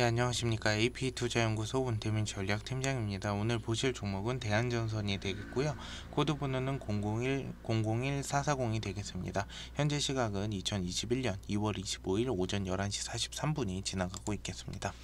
네, 안녕하십니까. AP투자연구소 원태민 전략팀장입니다. 오늘 보실 종목은 대한전선이 되겠고요. 코드번호는 001, 001440이 되겠습니다. 현재 시각은 2021년 2월 25일 오전 11시 43분이 지나가고 있겠습니다.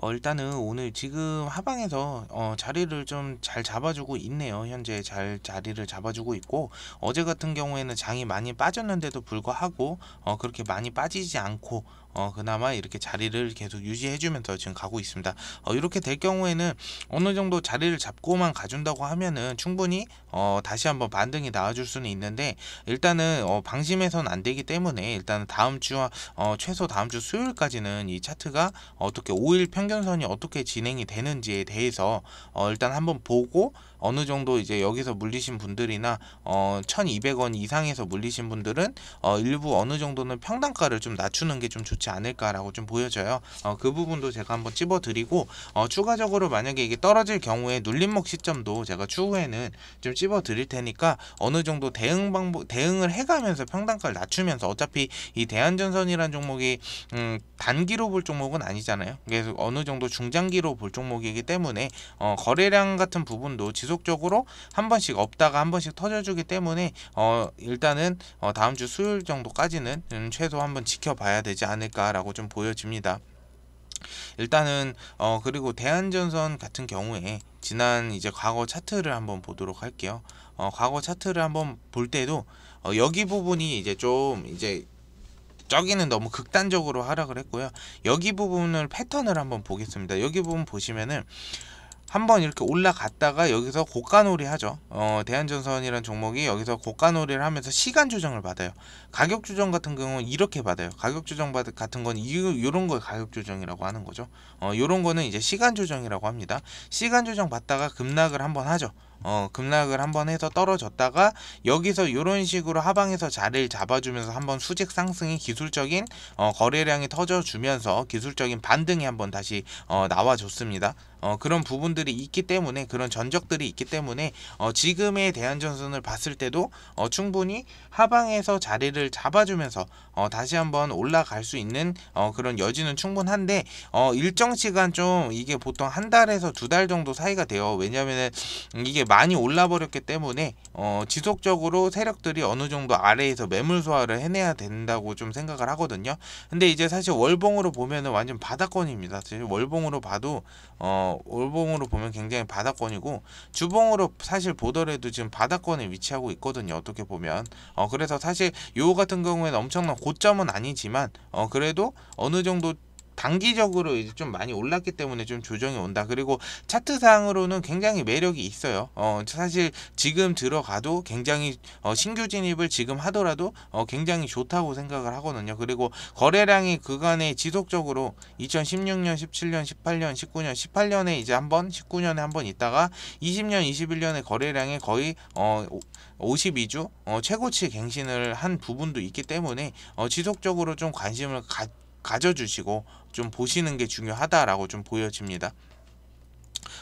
어, 일단은 오늘 지금 하방에서 어, 자리를 좀 잘 잡아주고 있네요. 현재 잘 자리를 잡아주고 있고 어제 같은 경우에는 장이 많이 빠졌는데도 불구하고 어, 그렇게 많이 빠지지 않고 어, 그나마 이렇게 자리를 계속 유지해주면서 지금 가고 있습니다. 어, 이렇게 될 경우에는 어느 정도 자리를 잡고만 가준다고 하면은 충분히 어, 다시 한번 반등이 나와줄 수는 있는데 일단은 어, 방심해서는 안 되기 때문에 일단은 다음 주와 어, 최소 다음 주 수요일까지는 이 차트가 어떻게 5일 평균선이 어떻게 진행이 되는지에 대해서 어, 일단 한번 보고 어느 정도 이제 여기서 물리신 분들이나 어 1,200원 이상에서 물리신 분들은 어 일부 어느 정도는 평단가를 좀 낮추는 게 좀 좋지 좋지 않을까라고 좀 보여져요. 어, 그 부분도 제가 한번 찝어드리고 어, 추가적으로 만약에 이게 떨어질 경우에 눌림목 시점도 제가 추후에는 좀 찝어드릴 테니까 어느 정도 대응 방법 대응을 해가면서 평단가를 낮추면서 어차피 이 대한전선이란 종목이 음, 단기로 볼 종목은 아니잖아요. 그래서 어느 정도 중장기로 볼 종목이기 때문에 어, 거래량 같은 부분도 지속적으로 한 번씩 없다가 한 번씩 터져주기 때문에 어, 일단은 어, 다음 주 수요일 정도까지는 음, 최소 한번 지켜봐야 되지 않을까. 않을까라고 좀 보여집니다. 일단은 어 그리고 대한전선 같은 경우에 지난 이제 과거 차트를 한번 보도록 할게요. 어 과거 차트를 한번 볼 때도 어 여기 부분이 이제 좀 이제 저기는 너무 극단적으로 하락을 했고요. 여기 부분을 패턴을 한번 보겠습니다. 여기 부분 보시면은 한번 이렇게 올라갔다가 여기서 고가놀이 하죠. 어, 대한전선이라는 종목이 여기서 고가놀이를 하면서 시간 조정을 받아요. 가격 조정 같은 경우는 이렇게 받아요. 가격 조정 받, 같은 건 이런 걸 가격 조정이라고 하는 거죠. 어, 이런 거는 이제 시간 조정이라고 합니다. 시간 조정 받다가 급락을 한번 하죠. 어, 급락을 한번 해서 떨어졌다가 여기서 이런 식으로 하방에서 자리를 잡아주면서 한번 수직 상승이 기술적인 어, 거래량이 터져주면서 기술적인 반등이 한번 다시 어, 나와줬습니다. 어, 그런 부분들이 있기 때문에 그런 전적들이 있기 때문에 어, 지금의 대한전선을 봤을 때도 어, 충분히 하방에서 자리를 잡아주면서 어, 다시 한번 올라갈 수 있는 어, 그런 여지는 충분한데 어, 일정 시간 좀 이게 보통 한 달에서 두 달 정도 사이가 돼요. 왜냐면 이게 많이 올라버렸기 때문에 어, 지속적으로 세력들이 어느 정도 아래에서 매물 소화를 해내야 된다고 좀 생각을 하거든요. 근데 이제 사실 월봉으로 보면은 완전 바닥권입니다. 사실 월봉으로 봐도 어, 어, 올봉으로 보면 굉장히 바닥권이고 주봉으로 사실 보더라도 지금 바닥권에 위치하고 있거든요. 어떻게 보면 어, 그래서 사실 요 같은 경우에는 엄청난 고점은 아니지만 어, 그래도 어느 정도 단기적으로 이제 좀 많이 올랐기 때문에 좀 조정이 온다. 그리고 차트상으로는 굉장히 매력이 있어요. 어, 사실 지금 들어가도 굉장히 어, 신규 진입을 지금 하더라도 어, 굉장히 좋다고 생각을 하거든요. 그리고 거래량이 그간에 지속적으로 2016년, 17년, 18년, 19년, 18년에 이제 한 번, 19년에 한번 있다가 20년, 2 1년에 거래량이 거의 어, 52주 어, 최고치 갱신을 한 부분도 있기 때문에 어, 지속적으로 좀 관심을 갖 가져주시고 좀 보시는 게 중요하다라고 좀 보여집니다.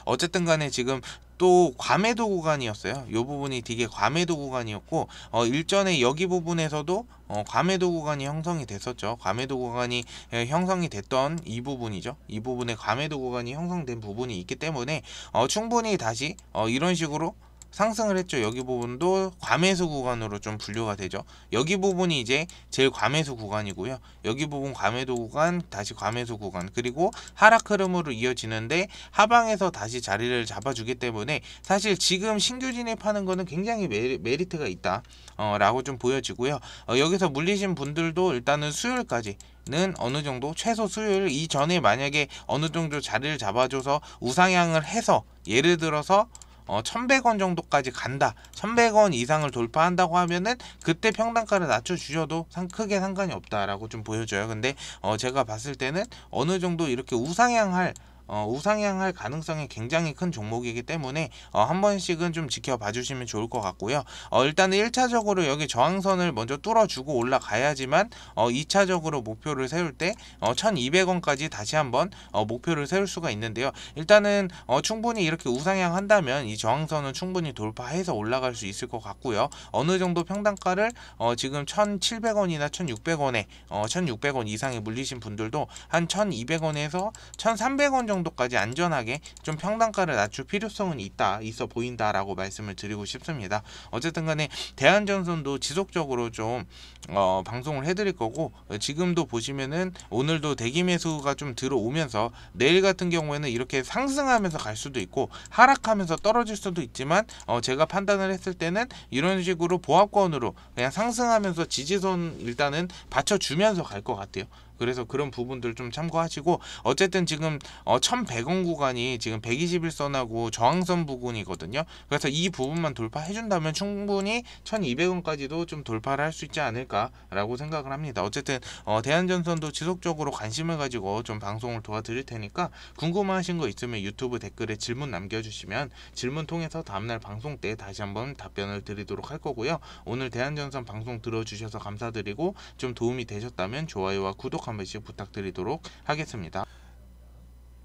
어쨌든 간에 지금 또 과매도 구간이었어요. 이 부분이 되게 과매도 구간이었고 어, 일전에 여기 부분에서도 어, 과매도 구간이 형성이 됐었죠. 과매도 구간이 형성이 됐던 이 부분이죠. 이 부분에 과매도 구간이 형성된 부분이 있기 때문에 어, 충분히 다시 어, 이런 식으로 상승을 했죠. 여기 부분도 과매수 구간으로 좀 분류가 되죠. 여기 부분이 이제 제일 과매수 구간이고요. 여기 부분 과매도 구간, 다시 과매수 구간, 그리고 하락 흐름으로 이어지는데 하방에서 다시 자리를 잡아주기 때문에 사실 지금 신규 진에파는 거는 굉장히 메리, 트가 있다. 어, 라고 좀 보여지고요. 어, 여기서 물리신 분들도 일단은 수요일까지 는 어느 정도 최소 수요일 이전에 만약에 어느 정도 자리를 잡아줘서 우상향을 해서 예를 들어서 어, 1100원 정도까지 간다 1100원 이상을 돌파한다고 하면은 그때 평단가를 낮춰주셔도 상, 크게 상관이 없다라고 좀 보여줘요 근데 어, 제가 봤을 때는 어느 정도 이렇게 우상향할 어, 우상향할 가능성이 굉장히 큰 종목이기 때문에 어, 한 번씩은 좀 지켜봐 주시면 좋을 것 같고요. 어, 일단은 1차적으로 여기 저항선을 먼저 뚫어주고 올라가야지만 어, 2차적으로 목표를 세울 때 어, 1200원까지 다시 한번 어, 목표를 세울 수가 있는데요. 일단은 어, 충분히 이렇게 우상향 한다면 이 저항선은 충분히 돌파해서 올라갈 수 있을 것 같고요. 어느 정도 평단가를 어, 지금 1700원이나 1600원에 어, 1600원 이상에 물리신 분들도 한 1200원에서 1300원 정도 정도까지 안전하게 좀 평단가를 낮출 필요성은 있다 있어 보인다라고 말씀을 드리고 싶습니다. 어쨌든 간에 대한전선도 지속적으로 좀 어, 방송을 해드릴 거고 지금도 보시면은 오늘도 대기 매수가 좀 들어오면서 내일 같은 경우에는 이렇게 상승하면서 갈 수도 있고 하락하면서 떨어질 수도 있지만 어, 제가 판단을 했을 때는 이런 식으로 보합권으로 그냥 상승하면서 지지선 일단은 받쳐주면서 갈 것 같아요. 그래서 그런 부분들 좀 참고하시고 어쨌든 지금 어 1100원 구간이 지금 121선하고 저항선 부분이거든요. 그래서 이 부분만 돌파해 준다면 충분히 1200원까지도 좀 돌파를 할 수 있지 않을까라고 생각을 합니다. 어쨌든 어 대한전선도 지속적으로 관심을 가지고 좀 방송을 도와드릴 테니까 궁금하신 거 있으면 유튜브 댓글에 질문 남겨주시면 질문 통해서 다음날 방송 때 다시 한번 답변을 드리도록 할 거고요. 오늘 대한전선 방송 들어주셔서 감사드리고 좀 도움이 되셨다면 좋아요와 구독 구독 한번 부탁드리도록 하겠습니다.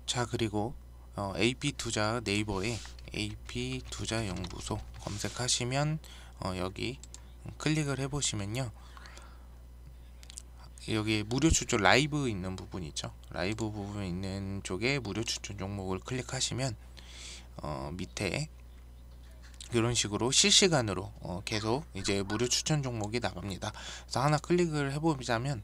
자 그리고 어, AP투자 네이버에 AP투자연구소 검색하시면 어, 여기 클릭을 해보시면요. 여기 무료 추천 라이브 있는 부분 있죠. 라이브 부분 있는 쪽에 무료 추천 종목을 클릭하시면 어, 밑에 이런 식으로 실시간으로 어, 계속 이제 무료 추천 종목이 나갑니다. 그래서 하나 클릭을 해보자면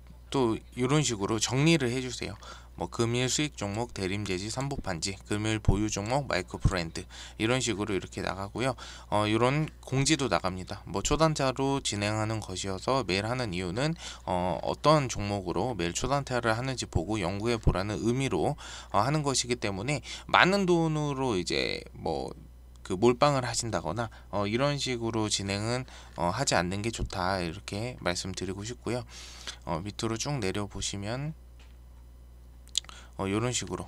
또 이런 식으로 정리를 해주세요. 뭐 금일 수익 종목 대림 재지삼보판지 금일 보유 종목 마이크 브랜드 이런 식으로 이렇게 나가고요 어 이런 공지도 나갑니다 뭐 초단타로 진행하는 것이어서 매일 하는 이유는 어 어떤 종목으로 매일 초단타를 하는지 보고 연구해 보라는 의미로 어 하는 것이기 때문에 많은 돈으로 이제 뭐그 몰빵을 하신다거나 어, 이런 식으로 진행은 어, 하지 않는 게 좋다 이렇게 말씀드리고 싶고요. 어, 밑으로 쭉 내려 보시면 어 이런 식으로